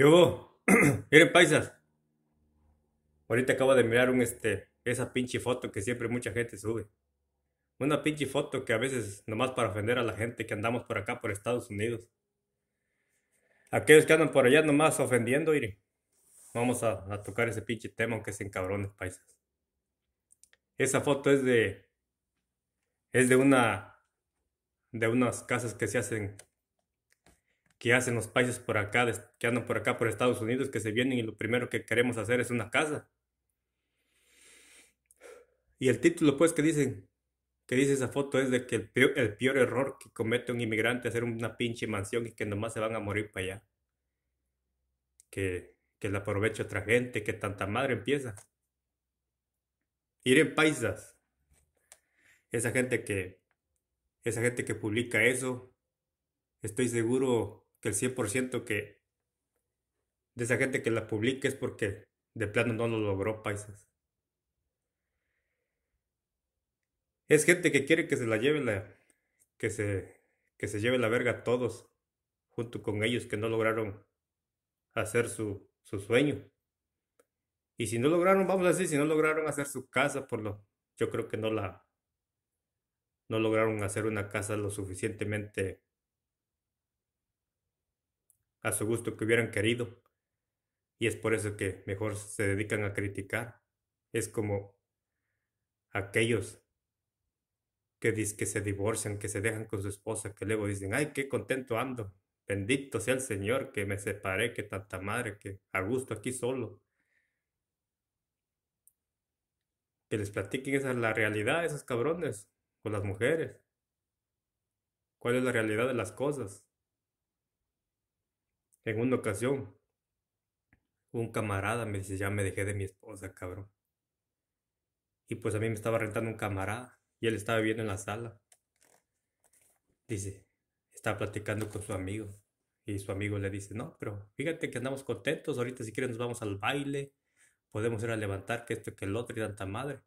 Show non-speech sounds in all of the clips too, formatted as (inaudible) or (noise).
¿Qué hubo? (clears throat) Miren, paisas. Ahorita acabo de mirar un este, esa pinche foto que siempre mucha gente sube. Una pinche foto que a veces nomás para ofender a la gente que andamos por acá por Estados Unidos. Aquellos que andan por allá nomás ofendiendo, miren. Vamos a, tocar ese pinche tema aunque sean cabrones, paisas. Esa foto es de es de una de unas casas que se hacen que hacen los países por acá, que andan por acá por Estados Unidos, que se vienen y lo primero que queremos hacer es una casa. Y el título, pues, que dicen, que dice esa foto es de que el peor, error que comete un inmigrante es hacer una pinche mansión y que nomás se van a morir para allá. Que, que la aprovecha otra gente, que tanta madre empieza. Ir en paisas. Esa gente que, esa gente que publica eso, estoy seguro que el 100% que de esa gente que la publique es porque de plano no lo logró paisas. Es gente que quiere que se la lleve la que se que se lleve la verga todos junto con ellos que no lograron hacer su, su sueño. Y si no lograron, vamos a decir, si no lograron hacer su casa por lo yo creo que no la no lograron hacer una casa lo suficientemente a su gusto que hubieran querido. Y es por eso que mejor se dedican a criticar. Es como aquellos que dicen que se divorcian, que se dejan con su esposa, que luego dicen, ay, qué contento ando, bendito sea el Señor, que me separé, que tanta madre, que a gusto aquí solo. Que les platiquen esa es la realidad, esos cabrones, con las mujeres. ¿Cuál es la realidad de las cosas? En una ocasión, un camarada me dice, ya me dejé de mi esposa, cabrón. Y pues a mí me estaba rentando un camarada y él estaba viviendo en la sala. Dice, estaba platicando con su amigo y su amigo le dice, no, pero fíjate que andamos contentos, ahorita si quieres nos vamos al baile, podemos ir a levantar que esto, que el otro y tanta madre.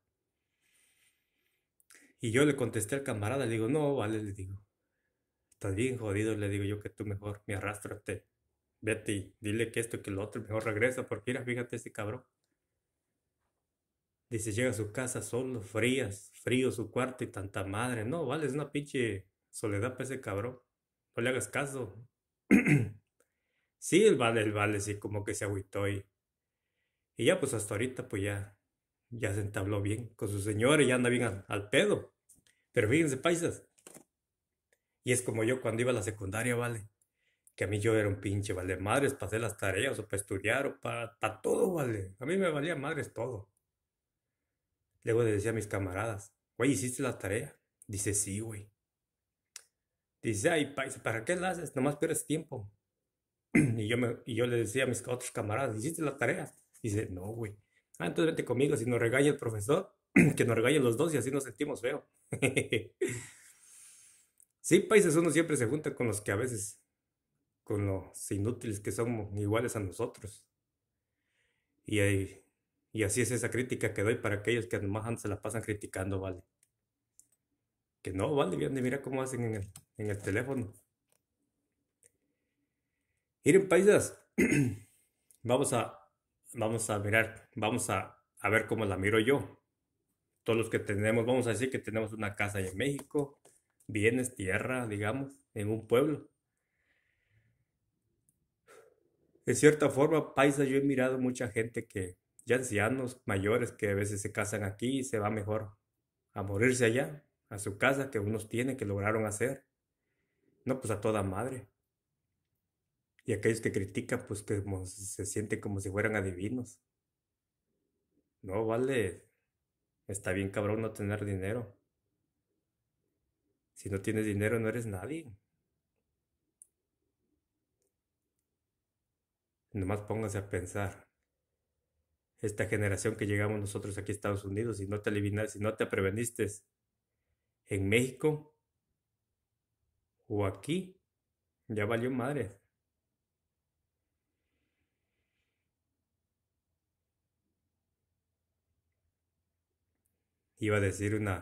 Y yo le contesté al camarada, le digo, no, vale, le digo, estás bien jodido, le digo yo que tú mejor me arrastrate este vete y dile que esto, que lo otro, mejor regresa, porque mira, fíjate este cabrón. Dice, llega a su casa solo, frías, frío su cuarto y tanta madre. No, vale, es una pinche soledad para ese cabrón. No le hagas caso. (clears throat) sí, el vale, el vale, sí, como que se agüitó y, y ya, pues hasta ahorita, pues ya, ya se entabló bien con su señor y ya anda bien al, al pedo. Pero fíjense, paisas. Y es como yo cuando iba a la secundaria, vale que a mí yo era un pinche vale madres para hacer las tareas o para estudiar o para, todo, vale. A mí me valía madres todo. Luego le decía a mis camaradas, güey, ¿hiciste la tarea? Dice, sí, güey. Dice, ay, ¿para qué la haces? Nomás pierdes tiempo. (clears throat) y, yo me, y yo le decía a mis otros camaradas, ¿hiciste la tarea? Dice, no, güey. Ah, entonces vete conmigo, si nos regaña el profesor, (clears throat) que nos regañen los dos y así nos sentimos feo. (laughs) sí, países uno siempre se junta con los que a veces con los inútiles que somos iguales a nosotros. Y, ahí, y así es esa crítica que doy para aquellos que nomás se la pasan criticando, ¿vale? Que no, ¿vale? Mira cómo hacen en el, en el teléfono. Miren, paisas, (clears throat) vamos a, vamos a mirar, vamos a, a ver cómo la miro yo. Todos los que tenemos, vamos a decir que tenemos una casa en México, bienes, tierra, digamos, en un pueblo De cierta forma, Paisa, yo he mirado mucha gente que, ya ancianos, mayores, que a veces se casan aquí y se va mejor a morirse allá, a su casa, que unos tienen, que lograron hacer. No, pues a toda madre. Y aquellos que critican, pues que se sienten como si fueran adivinos. No, vale. Está bien cabrón no tener dinero. Si no tienes dinero no eres nadie. Nomás pónganse a pensar. Esta generación que llegamos nosotros aquí a Estados Unidos, si no te eliminaste, si no te preveniste en México o aquí, ya valió madre. Iba a decir una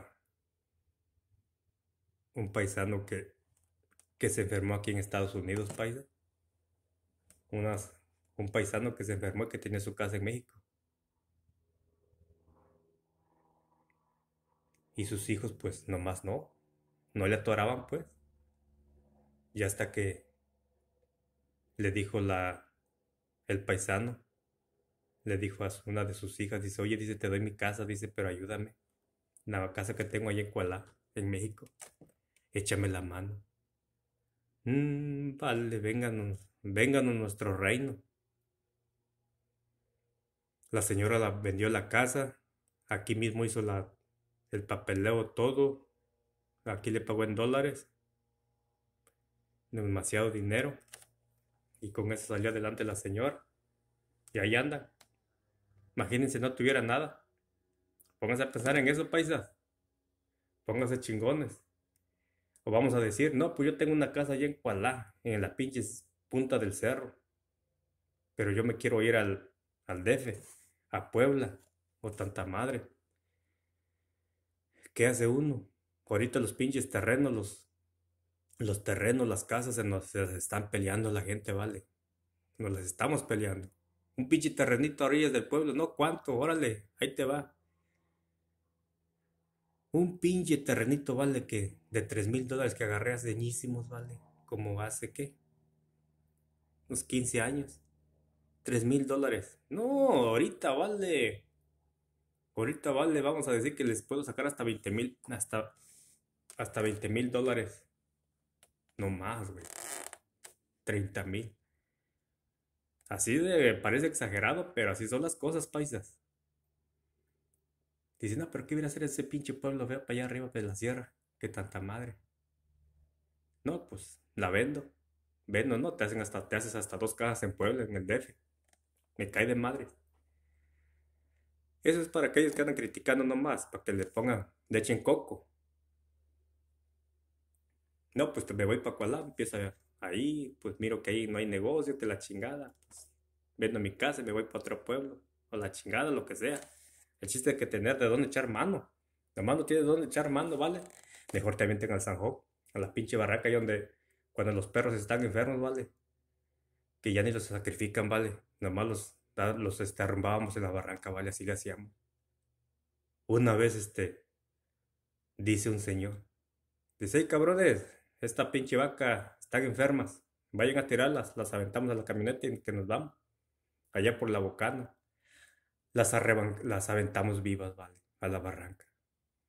un paisano que, que se enfermó aquí en Estados Unidos, paisa. Unas un paisano que se enfermó y que tenía su casa en México. Y sus hijos, pues nomás no, no le atoraban, pues. Y hasta que le dijo la, el paisano, le dijo a una de sus hijas, dice, oye, dice, te doy mi casa, dice, pero ayúdame. La casa que tengo ahí en Kuala, en México. Échame la mano. Mm, vale, vénganos, vénganos nuestro reino. La señora la vendió la casa, aquí mismo hizo la, el papeleo todo, aquí le pagó en dólares, demasiado dinero, y con eso salió adelante la señora, y ahí anda. Imagínense no tuviera nada. Pónganse a pensar en eso, paisa. Pónganse chingones. O vamos a decir, no, pues yo tengo una casa allá en Cualá, en la pinches punta del cerro. Pero yo me quiero ir al, al DF a Puebla o tanta madre. ¿Qué hace uno? Ahorita los pinches terrenos, los, los terrenos, las casas se nos están peleando la gente, vale. Nos las estamos peleando. Un pinche terrenito a orillas del pueblo, no cuánto, órale, ahí te va. Un pinche terrenito, vale, que de tres mil dólares que agarré hace ñísimos, vale. ¿cómo hace qué? Unos 15 años. 3 mil dólares. No, ahorita vale. Ahorita vale, vamos a decir que les puedo sacar hasta 20 mil. Hasta, hasta 20 mil dólares. No más, güey. 30 mil. Así de, parece exagerado, pero así son las cosas, paisas. Dicen, no, pero ¿qué viene a hacer ese pinche pueblo veo para allá arriba de la sierra? que tanta madre? No, pues la vendo. Vendo, no, te, hacen hasta, te haces hasta dos casas en Puebla, en el DF. Me cae de madre. Eso es para aquellos que andan criticando nomás, para que le pongan, de en coco. No, pues me voy para Kuala, Empiezo ahí, pues miro que ahí no hay negocio, que la chingada. Pues, vendo mi casa y me voy para otro pueblo, o la chingada, lo que sea. El chiste es que tener de dónde echar mano. La mano tiene de dónde echar mano, ¿vale? Mejor también avienten al Sanjo, a la pinche barraca ahí donde, cuando los perros están enfermos, ¿vale? que ya ni los sacrifican, vale. Nomás más los, los este, arrumbábamos en la barranca, vale, así le hacíamos. Una vez, este, dice un señor, dice, hey, cabrones, esta pinche vaca está enfermas, vayan a tirarlas, las aventamos a la camioneta y que nos vamos, allá por la bocana. Las, las aventamos vivas, vale, a la barranca.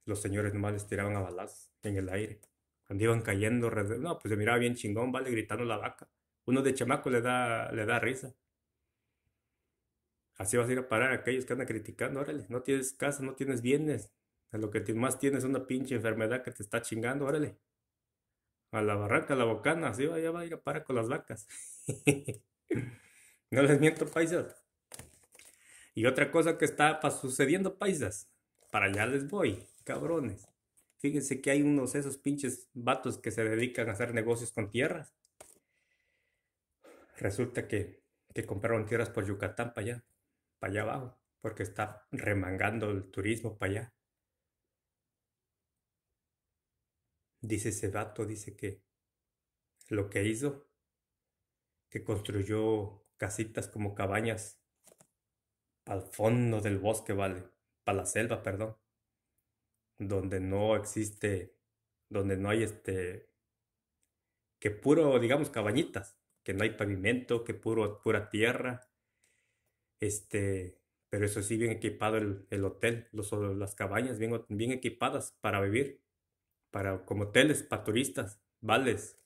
Los señores nomás les tiraban a balazos en el aire. Andaban iban cayendo, no, pues se miraba bien chingón, vale, gritando la vaca uno de chamaco le da, le da risa. Así vas a ir a parar a aquellos que andan criticando, órale, no tienes casa, no tienes bienes. lo que más tienes es una pinche enfermedad que te está chingando, órale. A la barranca, a la bocana, así va, a ir a parar con las vacas. (laughs) no les miento, paisas. Y otra cosa que está sucediendo, paisas. Para allá les voy, cabrones. Fíjense que hay unos esos pinches vatos que se dedican a hacer negocios con tierras resulta que, que compraron tierras por Yucatán para allá, para allá abajo, porque está remangando el turismo para allá. Dice ese vato, dice que lo que hizo, que construyó casitas como cabañas al fondo del bosque, vale, para la selva, perdón, donde no existe, donde no hay este, que puro, digamos, cabañitas, que no hay pavimento, que puro, pura tierra. Este, pero eso sí, bien equipado el, el hotel, los, las cabañas bien, bien equipadas para vivir, para, como hoteles, para turistas, vales.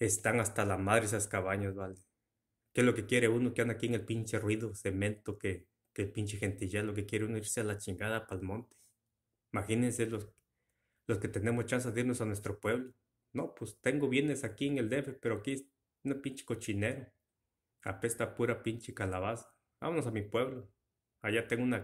Están hasta la madre esas cabañas, vale. ¿Qué es lo que quiere uno que anda aquí en el pinche ruido, cemento, que, que el pinche gentilla, lo que quiere uno irse a la chingada para el monte? Imagínense los, los que tenemos chance de irnos a nuestro pueblo. No, pues tengo bienes aquí en el DF, pero aquí un pinche cochinero. Apesta pura pinche calabaza. Vámonos a mi pueblo. Allá tengo una